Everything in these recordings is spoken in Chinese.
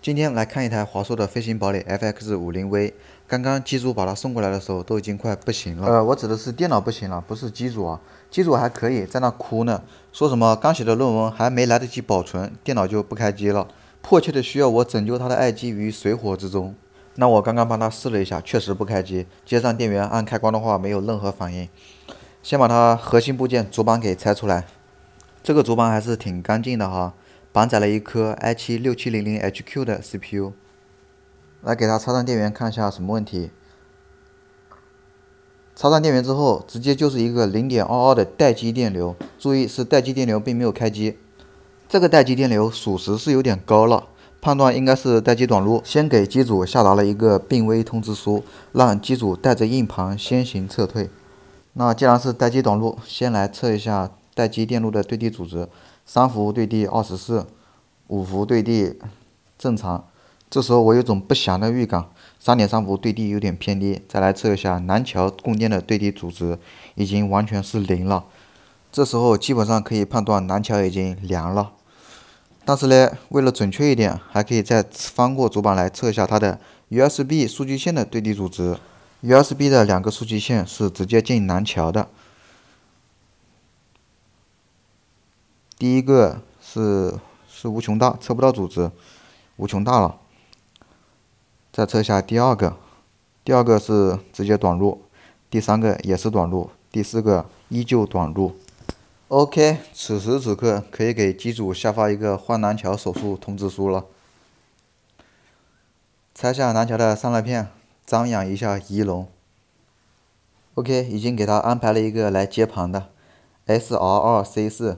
今天来看一台华硕的飞行堡垒 FX 五零 V。刚刚机主把它送过来的时候，都已经快不行了。呃，我指的是电脑不行了，不是机主啊。机主还可以在那哭呢，说什么刚写的论文还没来得及保存，电脑就不开机了，迫切的需要我拯救他的爱机于水火之中。那我刚刚帮他试了一下，确实不开机。接上电源，按开关的话没有任何反应。先把它核心部件主板给拆出来，这个主板还是挺干净的哈。满载了一颗 i7 六七零零 HQ 的 CPU，来给它插上电源，看一下什么问题。插上电源之后，直接就是一个零点二二的待机电流，注意是待机电流，并没有开机。这个待机电流属实是有点高了，判断应该是待机短路。先给机主下达了一个病危通知书，让机主带着硬盘先行撤退。那既然是待机短路，先来测一下待机电路的对地阻值。三伏对地二十四，五伏对地正常。这时候我有种不祥的预感，三点三伏对地有点偏低。再来测一下南桥供电的对地阻值，已经完全是零了。这时候基本上可以判断南桥已经凉了。但是呢，为了准确一点，还可以再翻过主板来测一下它的 USB 数据线的对地阻值。USB 的两个数据线是直接进南桥的。第一个是是无穷大，测不到组织，无穷大了。再测下第二个，第二个是直接短路，第三个也是短路，第四个依旧短路。OK，此时此刻可以给机组下发一个换南桥手术通知书了。拆下南桥的散热片，张扬一下仪容。OK，已经给他安排了一个来接盘的，SR2C4。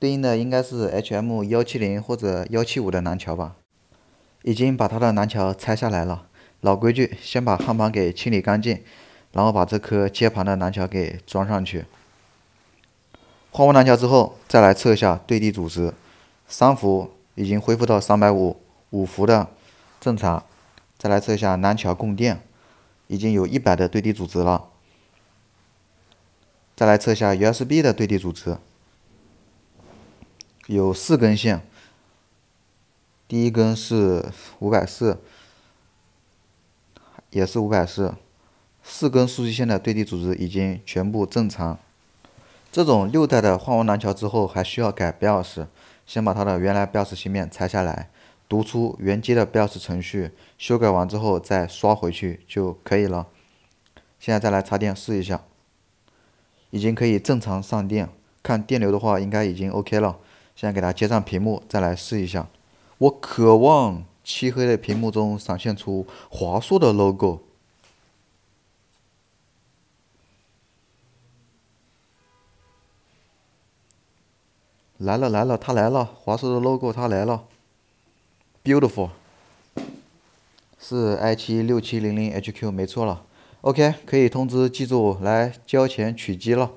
对应的应该是 H M 幺七零或者幺七五的南桥吧，已经把它的南桥拆下来了。老规矩，先把焊盘给清理干净，然后把这颗接盘的南桥给装上去。换完南桥之后，再来测一下对地阻值，三伏已经恢复到三百五五伏的正常。再来测一下南桥供电，已经有一百的对地阻值了。再来测一下 USB 的对地阻值。有四根线，第一根是五百四，也是五百四，四根数据线的对地组织已经全部正常。这种六代的换完蓝桥之后，还需要改标识，先把它的原来标识芯片拆下来，读出原机的标识程序，修改完之后再刷回去就可以了。现在再来插电试一下，已经可以正常上电，看电流的话，应该已经 OK 了。现在给它接上屏幕，再来试一下。我渴望漆黑的屏幕中闪现出华硕的 logo。来了来了，它来了，华硕的 logo 它来了。Beautiful，是 i7 六七零零 HQ，没错了。OK，可以通知机主来交钱取机了。